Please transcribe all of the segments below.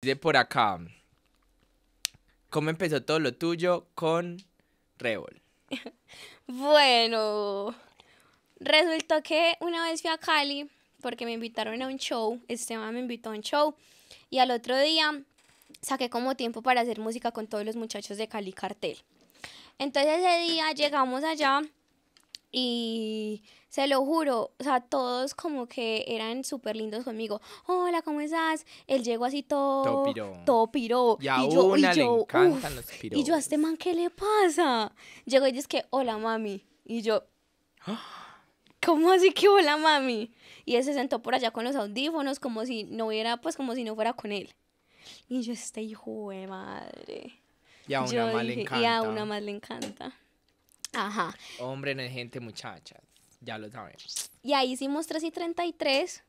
Dice por acá, ¿cómo empezó todo lo tuyo con Revol? bueno, resultó que una vez fui a Cali porque me invitaron a un show, Esteban me invitó a un show y al otro día saqué como tiempo para hacer música con todos los muchachos de Cali Cartel. Entonces ese día llegamos allá y se lo juro, o sea, todos como que eran súper lindos conmigo. Hola, ¿cómo estás? Él llegó así todo. Todo piró. Y, a yo, una y yo, le encantan los Y yo, ¿a este man qué le pasa? Llegó y dice que, hola, mami. Y yo, ¿cómo así que hola, mami? Y él se sentó por allá con los audífonos, como si no hubiera, pues como si no fuera con él. Y yo, este hijo de madre. Y a una más le encanta. Y a una más le encanta. Ajá. Hombre no es gente, muchacha Ya lo sabemos Y ahí hicimos 3 y 33.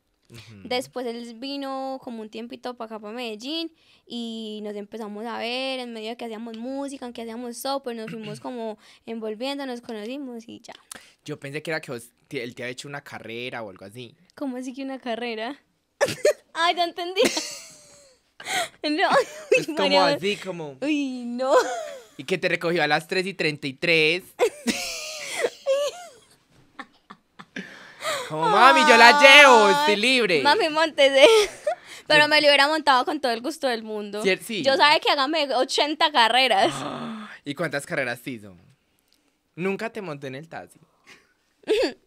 Después él vino como un tiempito para acá, para Medellín, y nos empezamos a ver en medio de que hacíamos música, en que hacíamos show pues nos fuimos como envolviendo, nos conocimos y ya. Yo pensé que era que él te había hecho una carrera o algo así. ¿Cómo así que una carrera? Ay, ya entendí. no, es como así, como... Uy, no. Y que te recogió a las 3 y 33. mami, yo la llevo, estoy libre. Mami, montese. Pero me lo hubiera montado con todo el gusto del mundo. Yo sabe que hágame 80 carreras. ¿Y cuántas carreras hizo? Nunca te monté en el taxi.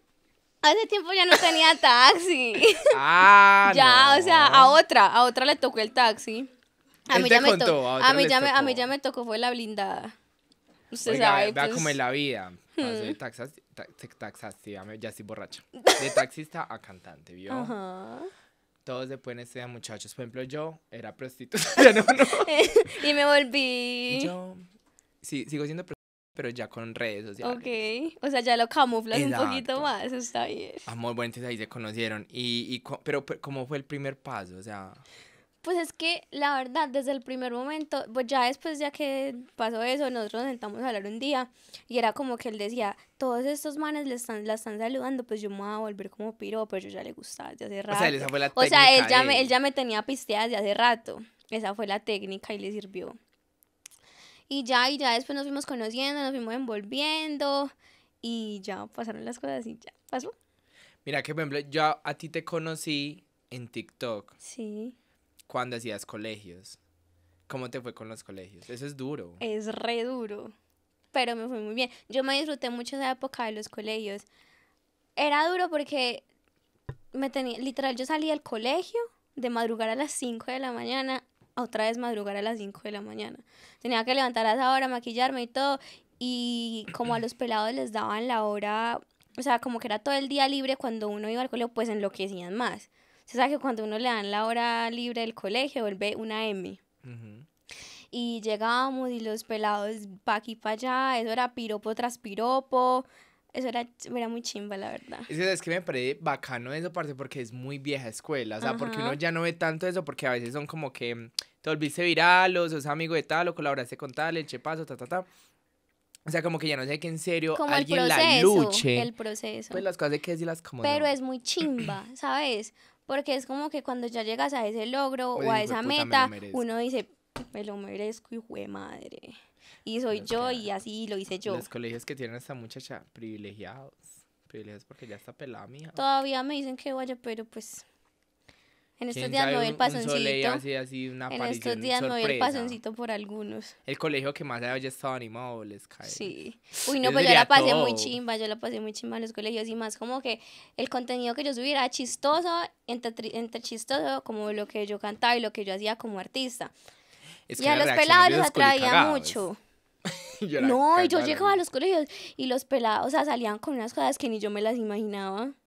Hace tiempo ya no tenía taxi. Ah, ya, o sea, a otra, a otra le tocó el taxi. A mí, ya me, a, mí ya, me, a mí ya me tocó fue la blindada. Usted sabe. Vea cómo es la vida ta ya estoy borracha. De taxista a cantante, ¿vio? Ajá. Todos se pueden estudiar, muchachos. Por ejemplo, yo era prostituta. y me volví. Yo sí, sigo siendo prostituta, pero ya con redes sociales. Ok, o sea, ya lo camuflas un poquito más, está bien. Amor, bueno, entonces ahí se conocieron. Y, y pero, ¿cómo fue el primer paso? O sea... Pues es que la verdad, desde el primer momento, pues ya después ya que pasó eso, nosotros nos sentamos a hablar un día y era como que él decía, todos estos manes le están, la están saludando, pues yo me voy a volver como piro, pero pues yo ya le gustaba desde hace rato. O sea, esa fue la o sea él, ya Me, él ya me tenía pisteada desde hace rato. Esa fue la técnica y le sirvió. Y ya, y ya después nos fuimos conociendo, nos fuimos envolviendo y ya pasaron las cosas y ya pasó. Mira que, por ejemplo, yo a ti te conocí en TikTok. Sí cuando hacías colegios. ¿Cómo te fue con los colegios? Eso es duro. Es re duro, pero me fue muy bien. Yo me disfruté mucho esa época de los colegios. Era duro porque me tenía, literal, yo salía del colegio de madrugar a las 5 de la mañana, A otra vez madrugar a las 5 de la mañana. Tenía que levantar a esa hora, maquillarme y todo, y como a los pelados les daban la hora, o sea, como que era todo el día libre cuando uno iba al colegio, pues enloquecían más. O sea, que cuando uno le dan la hora libre del colegio, vuelve una M. Y llegábamos y los pelados pa' aquí, pa' allá, eso era piropo tras piropo. Eso era, era, muy chimba, la verdad. Es que, me parece bacano eso, parte porque es muy vieja escuela. O sea, porque uno ya no ve tanto eso, porque a veces son como que mm, te volviste viral, o sos amigo de tal, o colaboraste con tal, el chepazo, ta, ta, ta. O sea, como que ya no sé que en serio como alguien el proceso, la luche. El proceso. Pues las cosas hay que decirlas como. Pero es muy chimba, ¿sabes? porque es como que cuando ya llegas a ese logro o a esa meta, uno dice, me lo merezco, y de madre. Y soy yo y así lo hice yo. Los colegios que tienen a esta muchacha privilegiados, privilegiados porque ya está pelada mía. Todavía me dicen que vaya, pero pues en estos días me doy el pasoncito. en estos días me el pasoncito por algunos. El colegio que más había estado animado, les cae. Sí. Uy, no, pues yo la pasé muy chimba, yo la pasé muy chimba en los colegios y más como que el contenido que yo subía era chistoso, entre, entre chistoso como lo que yo cantaba y lo que yo hacía como artista. y a los pelados los atraía mucho. no, y yo llegaba a los colegios y los pelados, salían con unas cosas que ni yo me las imaginaba.